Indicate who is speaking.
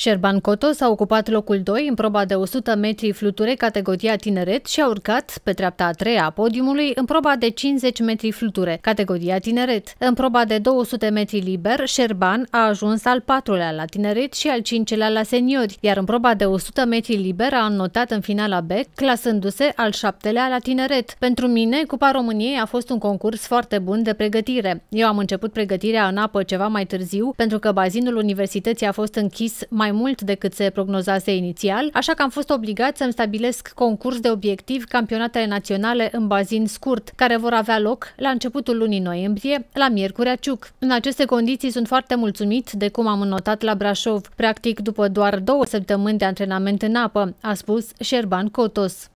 Speaker 1: Șerban Coto s-a ocupat locul 2 în proba de 100 metri fluture categoria tineret și a urcat pe treapta a treia a podiumului în proba de 50 metri fluture categoria tineret. În proba de 200 metri liber, Șerban a ajuns al patrulea la tineret și al cincelea la seniori, iar în proba de 100 metri liber a înnotat în finala B, clasându-se al șaptelea la tineret. Pentru mine, Cupa României a fost un concurs foarte bun de pregătire. Eu am început pregătirea în apă ceva mai târziu, pentru că bazinul universității a fost închis mai mai mult decât se prognozase inițial, așa că am fost obligat să-mi stabilesc concurs de obiectiv campionatele naționale în bazin scurt, care vor avea loc la începutul lunii noiembrie, la Miercurea Ciuc. În aceste condiții sunt foarte mulțumit de cum am înnotat la Brașov, practic după doar două săptămâni de antrenament în apă, a spus Șerban Cotos.